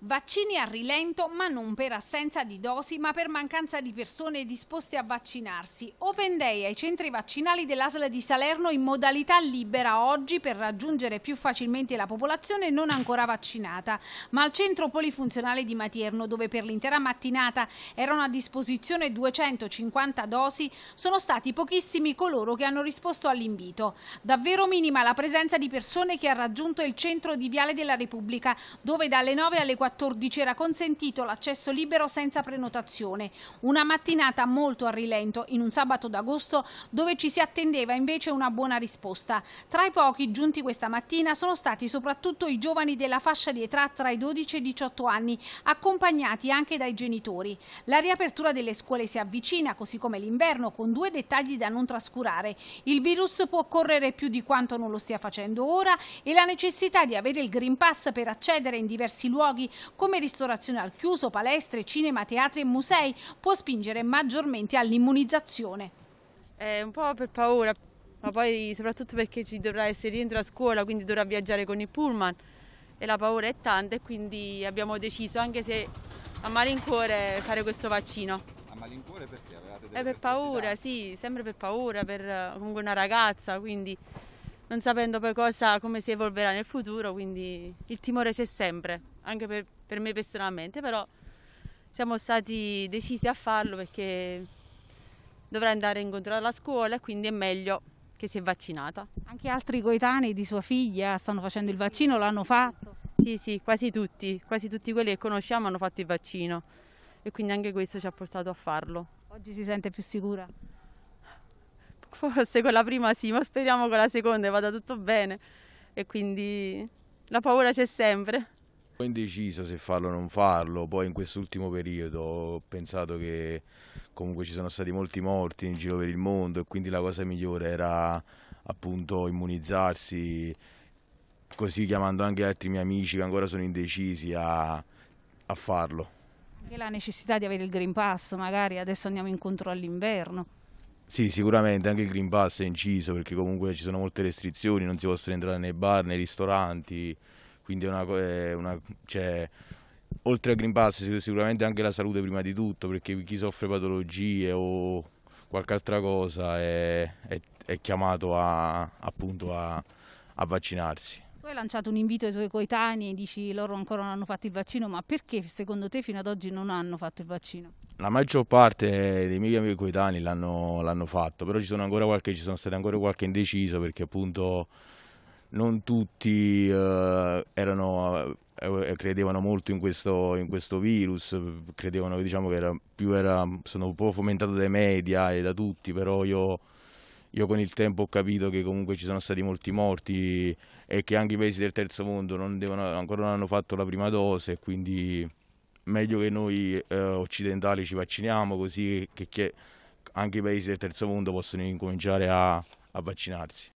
Vaccini a rilento, ma non per assenza di dosi, ma per mancanza di persone disposte a vaccinarsi. Open Day ai centri vaccinali dell'ASL di Salerno in modalità libera oggi per raggiungere più facilmente la popolazione non ancora vaccinata, ma al centro polifunzionale di Matierno, dove per l'intera mattinata erano a disposizione 250 dosi, sono stati pochissimi coloro che hanno risposto all'invito. Davvero minima la presenza di persone che ha raggiunto il centro di Viale della Repubblica, dove dalle 9 alle 14 14 era consentito l'accesso libero senza prenotazione. Una mattinata molto a rilento in un sabato d'agosto dove ci si attendeva invece una buona risposta. Tra i pochi giunti questa mattina sono stati soprattutto i giovani della fascia di età tra i 12 e i 18 anni, accompagnati anche dai genitori. La riapertura delle scuole si avvicina, così come l'inverno, con due dettagli da non trascurare. Il virus può correre più di quanto non lo stia facendo ora e la necessità di avere il Green Pass per accedere in diversi luoghi come ristorazione al chiuso, palestre, cinema, teatri e musei, può spingere maggiormente all'immunizzazione. È un po' per paura, ma poi soprattutto perché ci dovrà essere rientro a scuola, quindi dovrà viaggiare con il pullman e la paura è tanta e quindi abbiamo deciso, anche se a malincuore, fare questo vaccino. A malincuore perché? Avevate delle è per paura, sì, sempre per paura, per eh, comunque una ragazza, quindi non sapendo poi cosa, come si evolverà nel futuro, quindi il timore c'è sempre, anche per, per me personalmente, però siamo stati decisi a farlo perché dovrà andare incontro alla scuola e quindi è meglio che si è vaccinata. Anche altri coetanei di sua figlia stanno facendo il vaccino, l'hanno fatto? Sì, sì, quasi tutti, quasi tutti quelli che conosciamo hanno fatto il vaccino e quindi anche questo ci ha portato a farlo. Oggi si sente più sicura? forse con la prima sì, ma speriamo con la seconda vada tutto bene e quindi la paura c'è sempre. Ho indeciso se farlo o non farlo, poi in quest'ultimo periodo ho pensato che comunque ci sono stati molti morti in giro per il mondo e quindi la cosa migliore era appunto immunizzarsi, così chiamando anche altri miei amici che ancora sono indecisi a, a farlo. Anche la necessità di avere il Green Pass, magari adesso andiamo incontro all'inverno. Sì, sicuramente anche il Green Pass è inciso perché comunque ci sono molte restrizioni, non si possono entrare nei bar, nei ristoranti, quindi è una, è una cioè, oltre al Green Pass sicuramente anche la salute prima di tutto perché chi soffre patologie o qualche altra cosa è, è, è chiamato a, appunto a, a vaccinarsi. Tu hai lanciato un invito ai tuoi coetanei, e dici loro ancora non hanno fatto il vaccino, ma perché secondo te fino ad oggi non hanno fatto il vaccino? La maggior parte dei miei amici coetanei l'hanno fatto, però ci sono ancora qualche, ci sono state ancora qualche indeciso perché appunto non tutti eh, erano, eh, credevano molto in questo, in questo virus, credevano diciamo, che era, più era, sono un po' fomentato dai media e da tutti, però io io con il tempo ho capito che comunque ci sono stati molti morti e che anche i paesi del terzo mondo non devono, ancora non hanno fatto la prima dose, quindi meglio che noi eh, occidentali ci vacciniamo così che, che anche i paesi del terzo mondo possano incominciare a, a vaccinarsi.